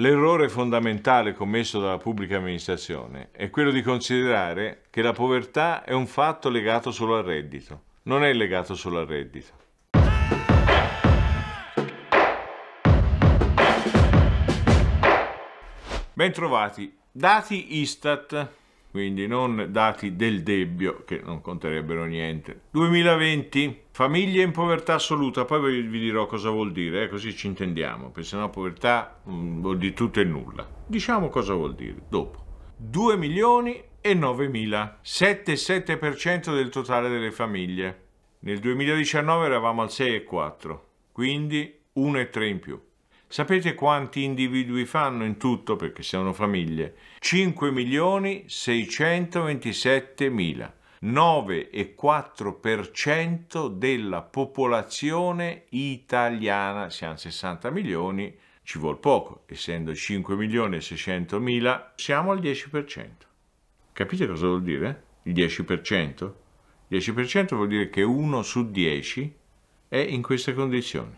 L'errore fondamentale commesso dalla pubblica amministrazione è quello di considerare che la povertà è un fatto legato solo al reddito. Non è legato solo al reddito. Bentrovati. Dati Istat quindi non dati del debbio che non conterebbero niente. 2020, famiglie in povertà assoluta, poi vi dirò cosa vuol dire, eh, così ci intendiamo, perché sennò povertà mh, mm, vuol dire tutto e nulla. Diciamo cosa vuol dire dopo. 2 milioni e 9 mila, 7,7% del totale delle famiglie. Nel 2019 eravamo al 6,4, quindi 1,3 in più. Sapete quanti individui fanno in tutto, perché sono famiglie? 5.627.000. 9,4% della popolazione italiana, siamo 60 milioni, ci vuol poco, essendo 5 600 mila, siamo al 10%. Capite cosa vuol dire? Il 10%? Il 10% vuol dire che uno su 10 è in queste condizioni.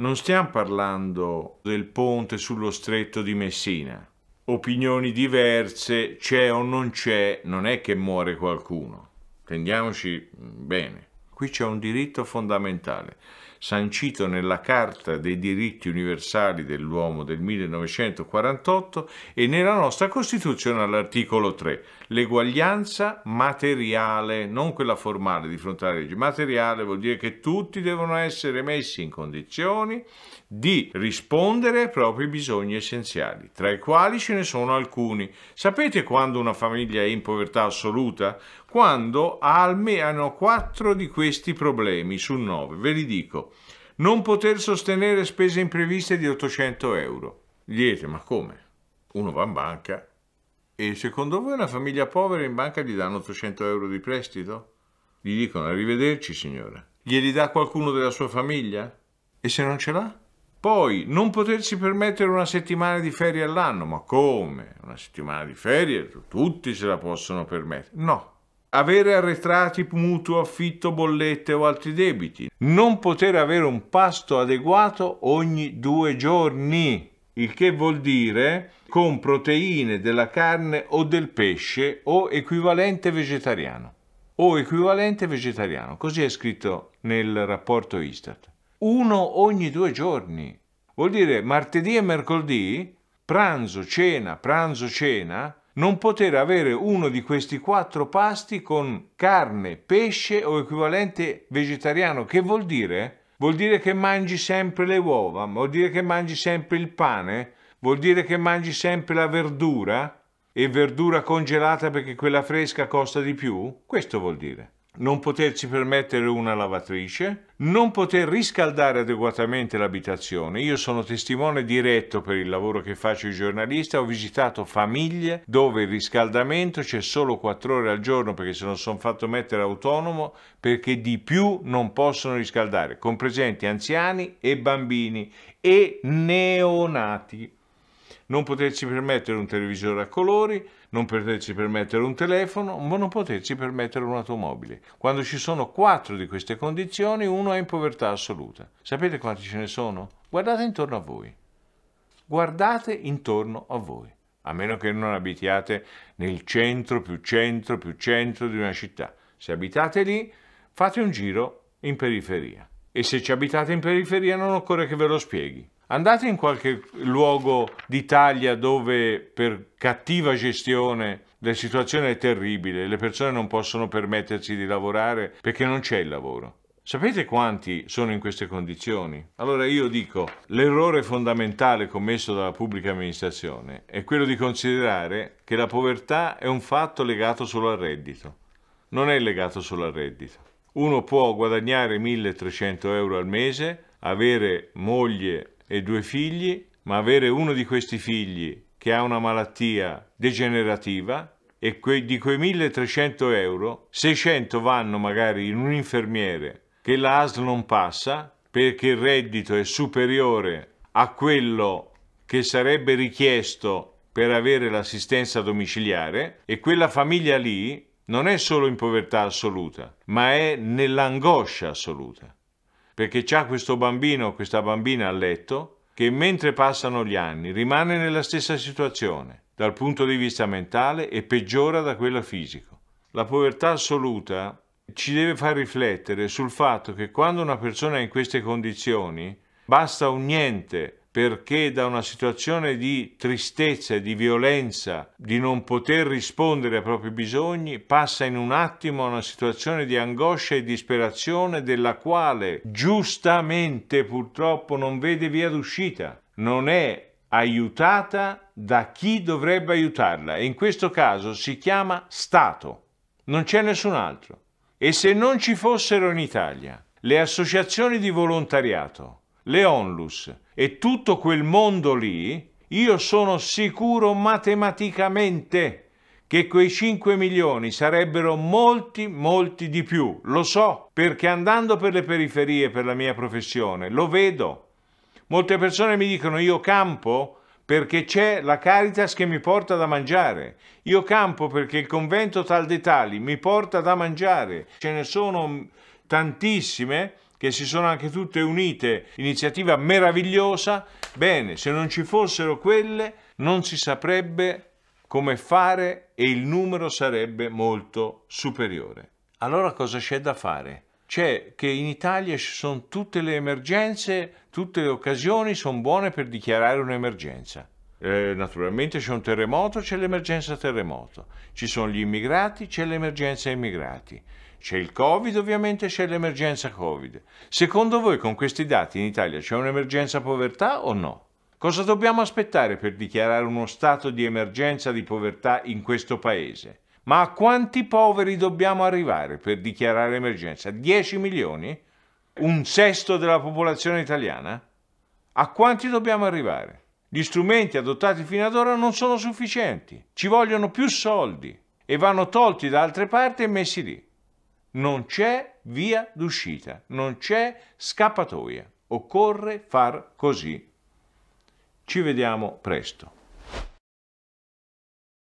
Non stiamo parlando del ponte sullo stretto di Messina. Opinioni diverse, c'è o non c'è, non è che muore qualcuno. Tendiamoci bene. Qui c'è un diritto fondamentale, sancito nella Carta dei diritti universali dell'uomo del 1948 e nella nostra Costituzione all'articolo 3, l'eguaglianza materiale, non quella formale di fronte alla legge. Materiale vuol dire che tutti devono essere messi in condizioni di rispondere ai propri bisogni essenziali, tra i quali ce ne sono alcuni. Sapete quando una famiglia è in povertà assoluta? Quando ha almeno quattro di questi problemi su nove. ve li dico. Non poter sostenere spese impreviste di 800 euro. Diete, ma come? Uno va in banca e secondo voi una famiglia povera in banca gli danno 800 euro di prestito? Gli dicono arrivederci signora. Glieli dà qualcuno della sua famiglia? E se non ce l'ha? Poi non potersi permettere una settimana di ferie all'anno, ma come? Una settimana di ferie? Tutti se la possono permettere. No. Avere arretrati, mutuo, affitto, bollette o altri debiti. Non poter avere un pasto adeguato ogni due giorni, il che vuol dire con proteine della carne o del pesce o equivalente vegetariano. O equivalente vegetariano, così è scritto nel rapporto Istat uno ogni due giorni. Vuol dire martedì e mercoledì, pranzo, cena, pranzo, cena, non poter avere uno di questi quattro pasti con carne, pesce o equivalente vegetariano. Che vuol dire? Vuol dire che mangi sempre le uova, vuol dire che mangi sempre il pane, vuol dire che mangi sempre la verdura e verdura congelata perché quella fresca costa di più? Questo vuol dire non poterci permettere una lavatrice, non poter riscaldare adeguatamente l'abitazione. Io sono testimone diretto per il lavoro che faccio di giornalista, ho visitato famiglie dove il riscaldamento c'è solo 4 ore al giorno perché se non sono fatto mettere autonomo perché di più non possono riscaldare, compresi anziani e bambini e neonati non poterci permettere un televisore a colori, non poterci permettere un telefono, ma non poterci permettere un'automobile. Quando ci sono quattro di queste condizioni, uno è in povertà assoluta. Sapete quanti ce ne sono? Guardate intorno a voi. Guardate intorno a voi. A meno che non abitiate nel centro, più centro, più centro di una città. Se abitate lì, fate un giro in periferia. E se ci abitate in periferia non occorre che ve lo spieghi. Andate in qualche luogo d'Italia dove per cattiva gestione la situazione è terribile, le persone non possono permettersi di lavorare perché non c'è il lavoro. Sapete quanti sono in queste condizioni? Allora io dico, l'errore fondamentale commesso dalla pubblica amministrazione è quello di considerare che la povertà è un fatto legato solo al reddito. Non è legato solo al reddito. Uno può guadagnare 1300 euro al mese, avere moglie e due figli, ma avere uno di questi figli che ha una malattia degenerativa e que di quei 1300 euro 600 vanno magari in un infermiere che la ASL non passa perché il reddito è superiore a quello che sarebbe richiesto per avere l'assistenza domiciliare e quella famiglia lì non è solo in povertà assoluta, ma è nell'angoscia assoluta perché c'è questo bambino, o questa bambina a letto, che mentre passano gli anni rimane nella stessa situazione, dal punto di vista mentale e peggiora da quello fisico. La povertà assoluta ci deve far riflettere sul fatto che quando una persona è in queste condizioni, basta un niente perché da una situazione di tristezza e di violenza, di non poter rispondere ai propri bisogni, passa in un attimo a una situazione di angoscia e disperazione della quale giustamente purtroppo non vede via d'uscita, non è aiutata da chi dovrebbe aiutarla e in questo caso si chiama Stato, non c'è nessun altro. E se non ci fossero in Italia le associazioni di volontariato, le onlus, e tutto quel mondo lì, io sono sicuro matematicamente che quei 5 milioni sarebbero molti, molti di più. Lo so, perché andando per le periferie per la mia professione, lo vedo. Molte persone mi dicono io campo perché c'è la Caritas che mi porta da mangiare. Io campo perché il convento tal tali mi porta da mangiare. Ce ne sono tantissime che si sono anche tutte unite, iniziativa meravigliosa, bene, se non ci fossero quelle non si saprebbe come fare e il numero sarebbe molto superiore. Allora cosa c'è da fare? C'è che in Italia ci sono tutte le emergenze, tutte le occasioni sono buone per dichiarare un'emergenza. Eh, naturalmente c'è un terremoto, c'è l'emergenza terremoto, ci sono gli immigrati, c'è l'emergenza immigrati, c'è il Covid, ovviamente c'è l'emergenza Covid. Secondo voi con questi dati in Italia c'è un'emergenza povertà o no? Cosa dobbiamo aspettare per dichiarare uno stato di emergenza di povertà in questo paese? Ma a quanti poveri dobbiamo arrivare per dichiarare emergenza? 10 milioni? Un sesto della popolazione italiana? A quanti dobbiamo arrivare? Gli strumenti adottati fino ad ora non sono sufficienti, ci vogliono più soldi e vanno tolti da altre parti e messi lì. Non c'è via d'uscita, non c'è scappatoia. Occorre far così. Ci vediamo presto.